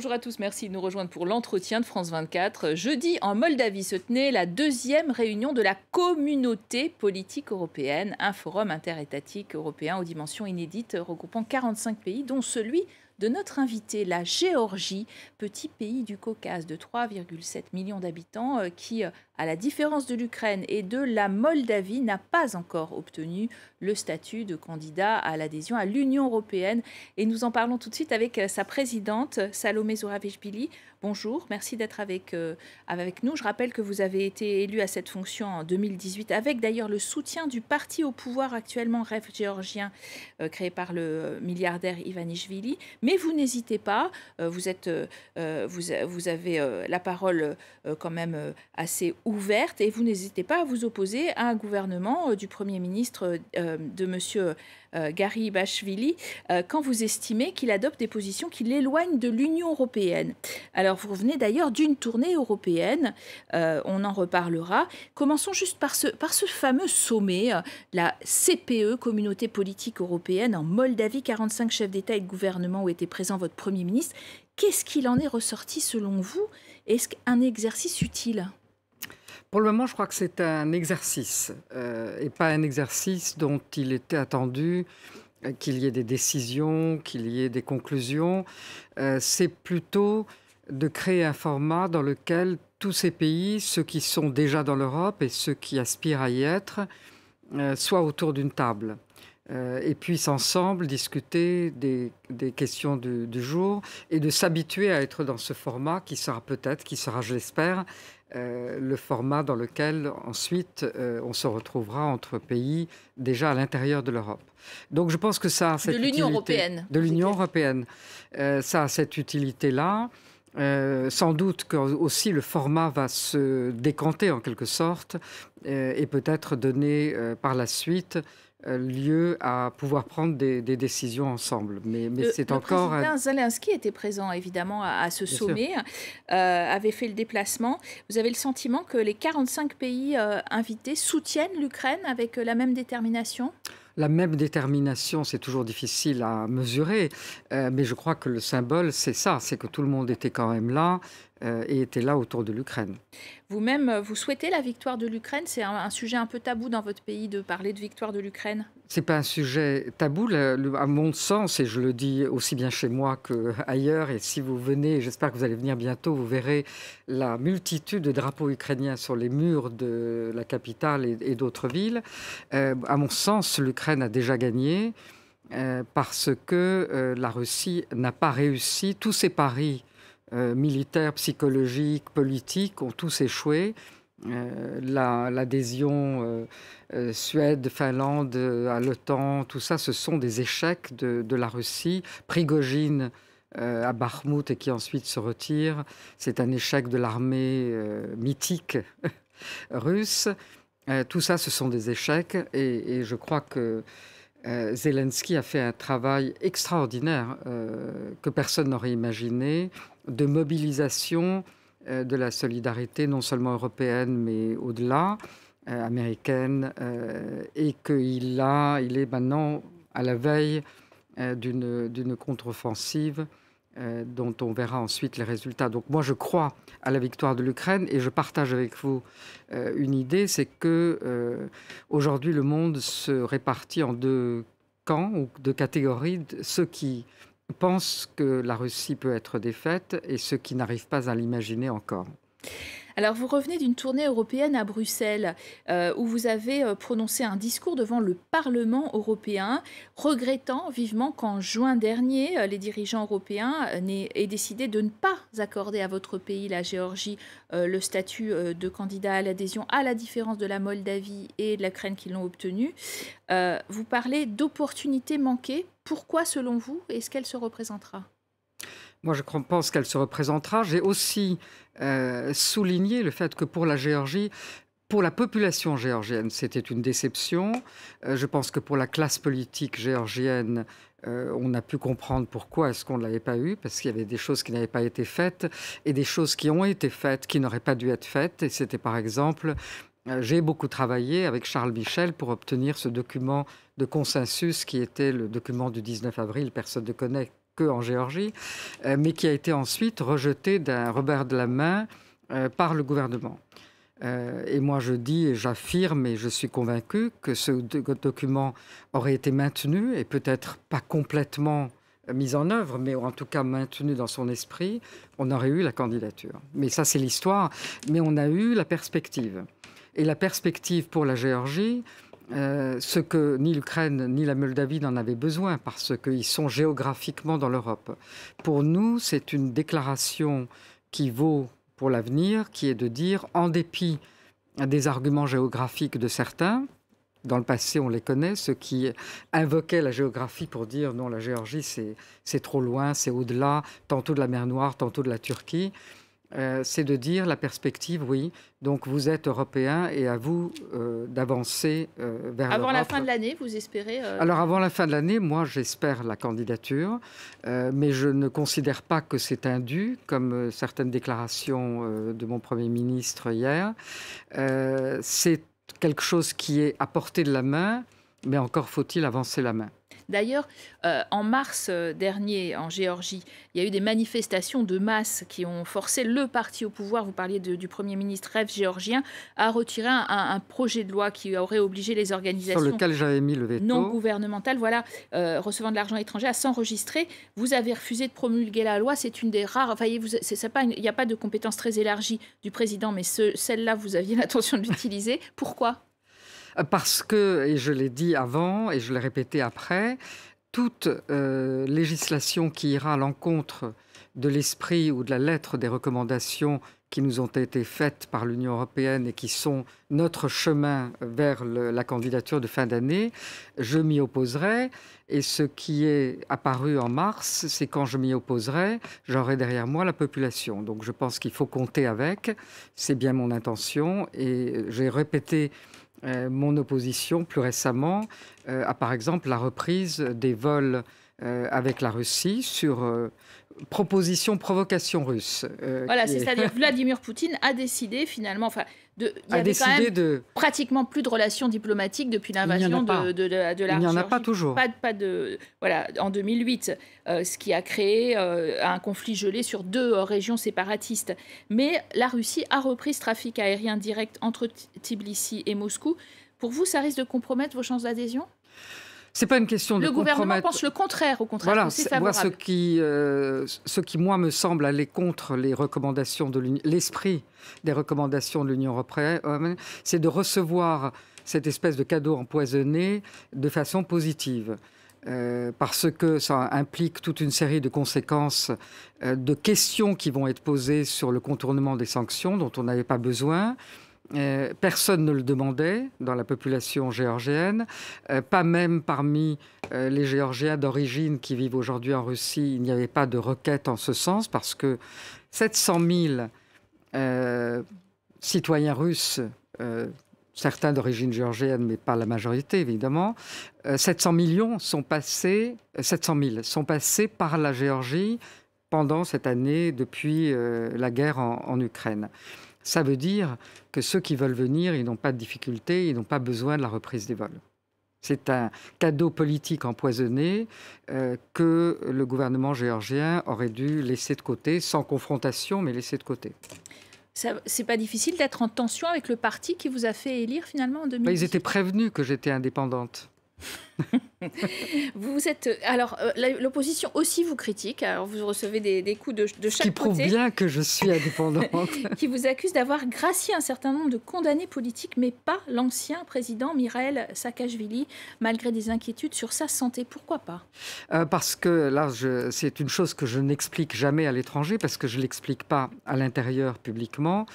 Bonjour à tous, merci de nous rejoindre pour l'entretien de France 24. Jeudi, en Moldavie, se tenait la deuxième réunion de la communauté politique européenne, un forum interétatique européen aux dimensions inédites regroupant 45 pays, dont celui de notre invité, la Géorgie, petit pays du Caucase de 3,7 millions d'habitants euh, qui euh, à la différence de l'Ukraine et de la Moldavie, n'a pas encore obtenu le statut de candidat à l'adhésion à l'Union européenne. Et nous en parlons tout de suite avec euh, sa présidente, Salome Zouravichbili. Bonjour, merci d'être avec, euh, avec nous. Je rappelle que vous avez été élu à cette fonction en 2018, avec d'ailleurs le soutien du parti au pouvoir actuellement, Rêve géorgien, euh, créé par le milliardaire Ivanishvili. Mais vous n'hésitez pas, vous, êtes, vous, vous avez la parole quand même assez ouverte et vous n'hésitez pas à vous opposer à un gouvernement euh, du Premier ministre euh, euh, de M. Gary Bachvili quand vous estimez qu'il adopte des positions qui l'éloignent de l'Union européenne. Alors vous revenez d'ailleurs d'une tournée européenne, on en reparlera. Commençons juste par ce, par ce fameux sommet, la CPE, Communauté politique européenne, en Moldavie. 45 chefs d'État et de gouvernement où était présent votre Premier ministre. Qu'est-ce qu'il en est ressorti selon vous Est-ce un exercice utile pour le moment, je crois que c'est un exercice euh, et pas un exercice dont il était attendu euh, qu'il y ait des décisions, qu'il y ait des conclusions. Euh, c'est plutôt de créer un format dans lequel tous ces pays, ceux qui sont déjà dans l'Europe et ceux qui aspirent à y être, soient autour d'une table et puissent ensemble discuter des, questions du, jour et de s'habituer à être dans ce format qui sera peut-être, qui sera, je l'espère, euh, le format dans lequel ensuite euh, on se retrouvera entre pays déjà à l'intérieur de l'Europe. Donc je pense que ça a cette de l'Union européenne. De l'Union européenne. Euh, ça a cette utilité-là. sans doute que aussi le format va se décanter en quelque sorte et peut-être donner par la suite euh, lieu à pouvoir prendre des, décisions ensemble. Mais, c'est encore. Le président Zelensky était présent évidemment à, ce sommet, euh, avait fait le déplacement. Vous avez le sentiment que les 45 pays euh, invités soutiennent l'Ukraine avec la même détermination la même détermination, c'est toujours difficile à mesurer, euh, mais je crois que le symbole, c'est ça, c'est que tout le monde était quand même là euh, et était là autour de l'Ukraine. Vous-même, vous souhaitez la victoire de l'Ukraine C'est un, sujet un peu tabou dans votre pays de parler de victoire de l'Ukraine c'est pas un sujet tabou, à mon sens, et je le dis aussi bien chez moi qu'ailleurs. Et si vous venez, j'espère que vous allez venir bientôt, vous verrez la multitude de drapeaux ukrainiens sur les murs de la capitale et, d'autres villes. Euh, à mon sens, l'Ukraine a déjà gagné euh, parce que euh, la Russie n'a pas réussi. Tous ses paris militaires, psychologiques, politiques ont tous échoué. Euh, l'adhésion euh, euh, Suède, Finlande à l'OTAN, tout ça, ce sont des échecs de, la Russie. Prigogine à Bakhmut et qui ensuite se retire, c'est un échec de l'armée mythique russe. tout ça, ce sont des échecs et, et je crois que Zelensky a fait un travail extraordinaire que personne n'aurait imaginé de mobilisation euh, de la solidarité, non seulement européenne, mais au-delà, euh, américaine, euh, et qu'il il est maintenant à la veille d'une contre-offensive dont on verra ensuite les résultats. Donc moi, je crois à la victoire de l'Ukraine et je partage avec vous une idée, c'est que aujourd'hui le monde se répartit en deux camps ou deux catégories, ceux qui pense que la Russie peut être défaite et ceux qui n'arrivent pas à l'imaginer encore. Alors vous revenez d'une tournée européenne à Bruxelles euh, où vous avez euh, prononcé un discours devant le Parlement européen, regrettant vivement qu'en juin dernier, euh, les dirigeants européens aient décidé de ne pas accorder à votre pays, la Géorgie, le statut de candidat à l'adhésion, à la différence de la Moldavie et de la Crène qui l'ont obtenu. vous parlez d'opportunités manquées. Pourquoi, selon vous, est-ce qu'elle se représentera moi, je pense qu'elle se représentera. J'ai aussi euh, souligné le fait que pour la Géorgie, pour la population géorgienne, c'était une déception. Euh, je pense que pour la classe politique géorgienne, euh, on a pu comprendre pourquoi est-ce qu'on ne l'avait pas eu, parce qu'il y avait des choses qui n'avaient pas été faites et des choses qui ont été faites, qui n'auraient pas dû être faites. Et c'était par exemple, j'ai beaucoup travaillé avec Charles Michel pour obtenir ce document de consensus qui était le document du 19 avril, personne ne connaît en Géorgie, euh, mais qui a été ensuite rejeté d'un Robert de la main euh, par le gouvernement. Euh, et moi, je dis et j'affirme et je suis convaincu que ce document aurait été maintenu et peut-être pas complètement mis en œuvre, mais en tout cas maintenu dans son esprit, on aurait eu la candidature. Mais ça, c'est l'histoire. Mais on a eu la perspective. Et la perspective pour la Géorgie, euh, ce que ni l'Ukraine ni la Moldavie n'en avaient besoin parce qu'ils sont géographiquement dans l'Europe. Pour nous, c'est une déclaration qui vaut pour l'avenir, qui est de dire, en dépit des arguments géographiques de certains, dans le passé, on les connaît, ceux qui invoquaient la géographie pour dire non, la Géorgie, c'est trop loin, c'est au-delà, tantôt de la mer Noire, tantôt de la Turquie. Euh, c'est de dire la perspective, oui. Donc vous êtes européen et à vous euh, d'avancer vers euh, vers Avant la fin de l'année, vous espérez Alors avant la fin de l'année, moi j'espère la candidature, mais je ne considère pas que c'est indu, comme certaines déclarations de mon Premier ministre hier. c'est quelque chose qui est à portée de la main, mais encore faut-il avancer la main. D'ailleurs, euh, en mars euh, dernier, en Géorgie, il y a eu des manifestations de masse qui ont forcé le parti au pouvoir, vous parliez du Premier ministre Rêve géorgien, à retirer un, projet de loi qui aurait obligé les organisations non gouvernementales, voilà, euh, recevant de l'argent étranger, à s'enregistrer. Vous avez refusé de promulguer la loi. C'est une des rares. il n'y a pas de compétences très élargies du président, mais celle-là, vous aviez l'intention de l'utiliser. Pourquoi euh, parce que, et je l'ai dit avant et je l'ai répété après, toute euh, législation qui ira à l'encontre de l'esprit ou de la lettre des recommandations qui nous ont été faites par l'Union européenne et qui sont notre chemin vers la candidature de fin d'année, je m'y opposerai. Et ce qui est apparu en mars, c'est quand je m'y opposerai, j'aurai derrière moi la population. Donc je pense qu'il faut compter avec. C'est bien mon intention. Et j'ai répété euh, mon opposition plus récemment à euh, par exemple la reprise des vols euh, avec la Russie sur proposition provocation russe. Euh, voilà, c'est-à-dire Vladimir Poutine a décidé finalement, enfin, de, il a de... pratiquement plus de relations diplomatiques depuis l'invasion de, la, Russie. Il n'y en a pas toujours. Pas, de, voilà, en 2008, euh, ce qui a créé euh, un conflit gelé sur deux régions séparatistes. Mais la Russie a repris ce trafic aérien direct entre Tbilissi et Moscou. Pour vous, ça risque de compromettre vos chances d'adhésion c'est pas une question de. Le gouvernement pense le contraire, au contraire. Voilà, c'est moi, ce qui, euh, ce qui moi me semble aller contre les recommandations de l'esprit des recommandations de l'Union européenne, c'est de recevoir cette espèce de cadeau empoisonné de façon positive. Euh, parce que ça implique toute une série de conséquences, euh, de questions qui vont être posées sur le contournement des sanctions dont on n'avait pas besoin, euh, personne ne le demandait dans la population géorgienne, euh, pas même parmi euh, les Géorgiens d'origine qui vivent aujourd'hui en Russie. Il n'y avait pas de requête en ce sens parce que 700 000 citoyens russes, certains d'origine géorgienne, mais pas la majorité évidemment, 700 millions sont passés, 000 sont passés par la Géorgie pendant cette année depuis la guerre en Ukraine. Ça veut dire que ceux qui veulent venir, ils n'ont pas de difficultés, ils n'ont pas besoin de la reprise des vols. C'est un cadeau politique empoisonné euh, que le gouvernement géorgien aurait dû laisser de côté, sans confrontation, mais laisser de côté. C'est pas difficile d'être en tension avec le parti qui vous a fait élire finalement en 2018 bah, Ils étaient prévenus que j'étais indépendante vous êtes euh, alors euh, l'opposition aussi vous critique. Alors vous recevez des, coups de, chaque côté. Qui prouve bien que je suis indépendante. qui vous accuse d'avoir gracié un certain nombre de condamnés politiques, mais pas l'ancien président Mirel Saakashvili, malgré des inquiétudes sur sa santé. Pourquoi pas euh, Parce que là, c'est une chose que je n'explique jamais à l'étranger, parce que je ne l'explique pas à l'intérieur publiquement,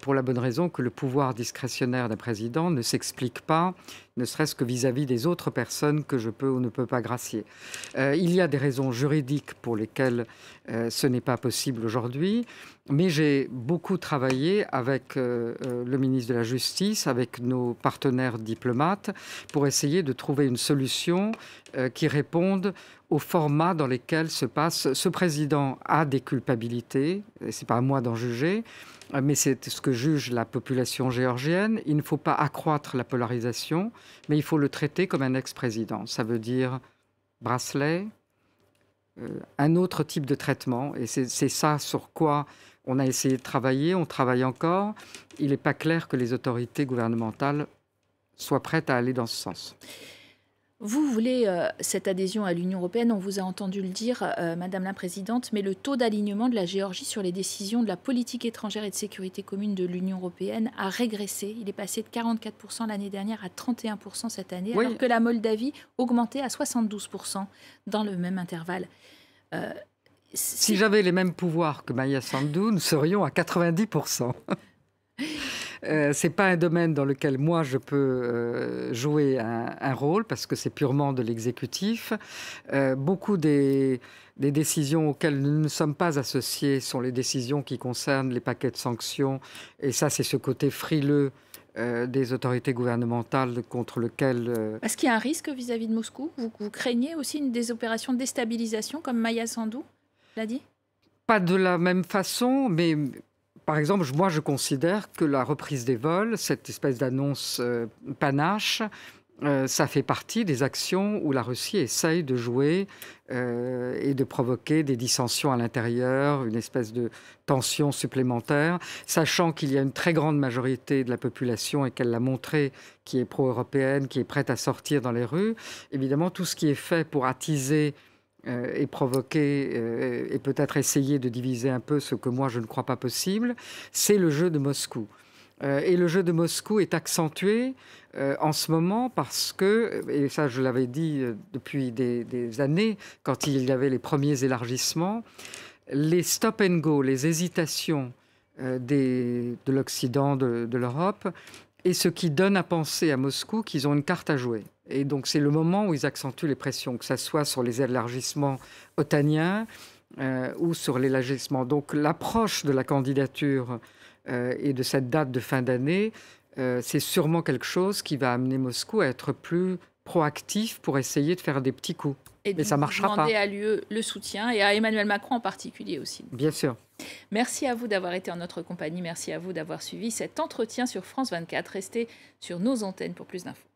pour la bonne raison que le pouvoir discrétionnaire d'un président ne s'explique pas, ne serait-ce que vis à -vis des autres personnes que je peux ou ne peux pas gracier. Euh, il y a des raisons juridiques pour lesquelles euh, ce n'est pas possible aujourd'hui. Mais j'ai beaucoup travaillé avec euh, euh, le ministre de la Justice, avec nos partenaires diplomates, pour essayer de trouver une solution euh, qui réponde au format dans lequel se passe. Ce président a des culpabilités, et c'est pas à moi d'en juger, mais c'est ce que juge la population géorgienne. Il ne faut pas accroître la polarisation, mais il faut le traiter comme un ex-président. Ça veut dire bracelet, un autre type de traitement, et c'est ça sur quoi on a essayé de travailler, on travaille encore. Il n'est pas clair que les autorités gouvernementales soient prêtes à aller dans ce sens. Vous voulez euh, cette adhésion à l'Union européenne, on vous a entendu le dire, euh, Madame la Présidente, mais le taux d'alignement de la Géorgie sur les décisions de la politique étrangère et de sécurité commune de l'Union européenne a régressé. Il est passé de 44% l'année dernière à 31% cette année, alors que la Moldavie augmentait à 72% dans le même intervalle. Euh, si j'avais les mêmes pouvoirs que Maya Sandou, nous serions à 90%. Euh, c'est pas un domaine dans lequel moi je peux euh, jouer un, rôle parce que c'est purement de l'exécutif. Euh, beaucoup des, décisions auxquelles nous ne sommes pas associés sont les décisions qui concernent les paquets de sanctions et ça c'est ce côté frileux. Euh, des autorités gouvernementales contre lequel... Est-ce qu'il y a un risque vis-à-vis de Moscou vous, vous craignez aussi une des opérations de déstabilisation comme Maya Sandou l'a Pas de la même façon, mais par exemple, moi je considère que la reprise des vols, cette espèce d'annonce euh, panache, euh, ça fait partie des actions où la Russie essaye de jouer euh, et de provoquer des dissensions à l'intérieur, une espèce de tension supplémentaire, sachant qu'il y a une très grande majorité de la population et qu'elle l'a montré, qui est pro-européenne, qui est prête à sortir dans les rues. Évidemment, tout ce qui est fait pour attiser euh, et provoquer euh, et peut-être essayer de diviser un peu ce que moi je ne crois pas possible, c'est le jeu de Moscou. Euh, et le jeu de Moscou est accentué en ce moment parce que, et ça je l'avais dit depuis des, années, quand il y avait les premiers élargissements, les stop and go, les hésitations de l'Occident, de l'Europe, et ce qui donne à penser à Moscou qu'ils ont une carte à jouer. Et donc c'est le moment où ils accentuent les pressions, que ce soit sur les élargissements otaniens euh, ou sur l'élargissement. Donc l'approche de la candidature euh, et de cette date de fin d'année, euh, c'est sûrement quelque chose qui va amener Moscou à être plus proactif pour essayer de faire des petits coups. Et Mais ça marchera et pas. Demander à l'UE le soutien et à Emmanuel Macron en particulier aussi. Bien sûr. Merci à vous d'avoir été en notre compagnie. Merci à vous d'avoir suivi cet entretien sur France 24. Restez sur nos antennes pour plus d'infos.